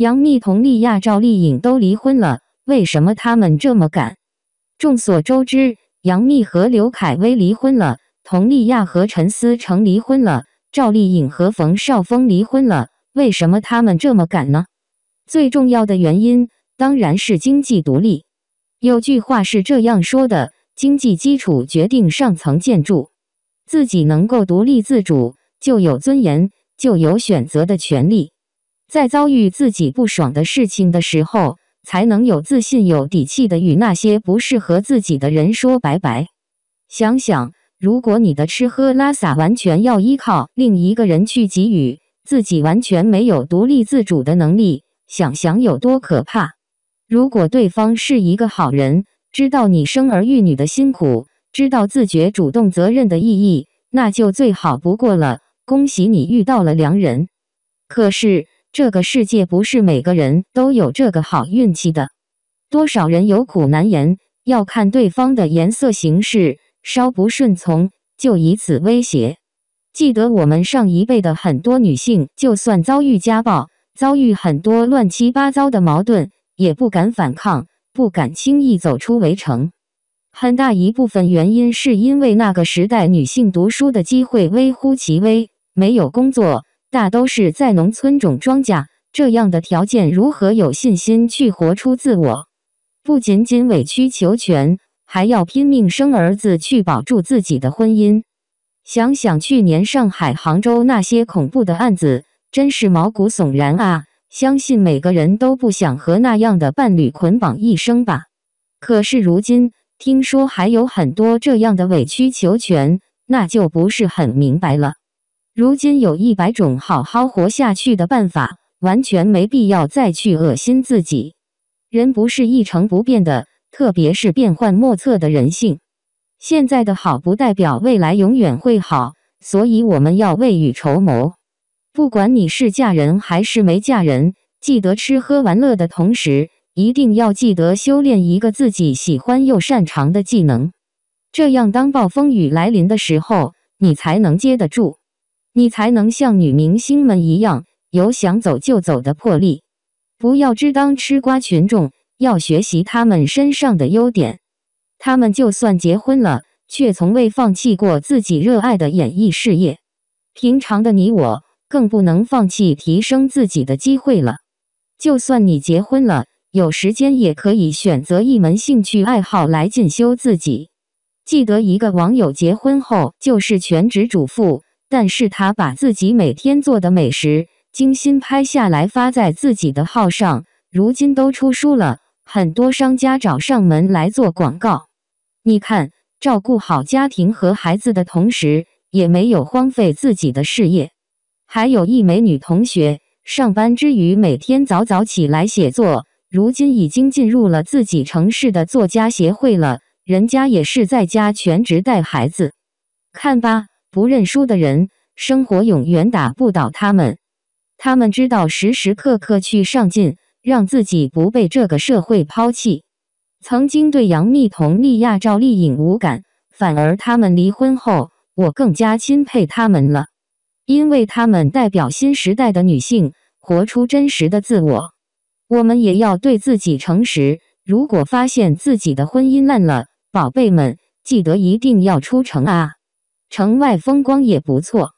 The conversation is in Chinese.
杨幂、佟丽娅、赵丽颖都离婚了，为什么他们这么敢？众所周知，杨幂和刘恺威离婚了，佟丽娅和陈思成离婚了，赵丽颖和冯绍峰离婚了，为什么他们这么敢呢？最重要的原因当然是经济独立。有句话是这样说的：“经济基础决定上层建筑。”自己能够独立自主，就有尊严，就有选择的权利。在遭遇自己不爽的事情的时候，才能有自信、有底气的与那些不适合自己的人说拜拜。想想，如果你的吃喝拉撒完全要依靠另一个人去给予，自己完全没有独立自主的能力，想想有多可怕！如果对方是一个好人，知道你生儿育女的辛苦，知道自觉主动责任的意义，那就最好不过了。恭喜你遇到了良人。可是。这个世界不是每个人都有这个好运气的，多少人有苦难言。要看对方的颜色行事，稍不顺从就以此威胁。记得我们上一辈的很多女性，就算遭遇家暴，遭遇很多乱七八糟的矛盾，也不敢反抗，不敢轻易走出围城。很大一部分原因是因为那个时代女性读书的机会微乎其微，没有工作。大都是在农村种庄稼，这样的条件如何有信心去活出自我？不仅仅委曲求全，还要拼命生儿子去保住自己的婚姻。想想去年上海、杭州那些恐怖的案子，真是毛骨悚然啊！相信每个人都不想和那样的伴侣捆绑一生吧。可是如今听说还有很多这样的委曲求全，那就不是很明白了。如今有一百种好好活下去的办法，完全没必要再去恶心自己。人不是一成不变的，特别是变幻莫测的人性。现在的好不代表未来永远会好，所以我们要未雨绸缪。不管你是嫁人还是没嫁人，记得吃喝玩乐的同时，一定要记得修炼一个自己喜欢又擅长的技能。这样，当暴风雨来临的时候，你才能接得住。你才能像女明星们一样有想走就走的魄力，不要只当吃瓜群众，要学习他们身上的优点。他们就算结婚了，却从未放弃过自己热爱的演艺事业。平常的你我更不能放弃提升自己的机会了。就算你结婚了，有时间也可以选择一门兴趣爱好来进修自己。记得一个网友结婚后就是全职主妇。但是他把自己每天做的美食精心拍下来发在自己的号上，如今都出书了，很多商家找上门来做广告。你看，照顾好家庭和孩子的同时，也没有荒废自己的事业。还有一美女同学，上班之余每天早早起来写作，如今已经进入了自己城市的作家协会了。人家也是在家全职带孩子，看吧。不认输的人，生活永远打不倒他们。他们知道时时刻刻去上进，让自己不被这个社会抛弃。曾经对杨幂、佟丽娅、赵丽颖无感，反而他们离婚后，我更加钦佩他们了，因为他们代表新时代的女性，活出真实的自我。我们也要对自己诚实。如果发现自己的婚姻烂了，宝贝们，记得一定要出城啊！城外风光也不错。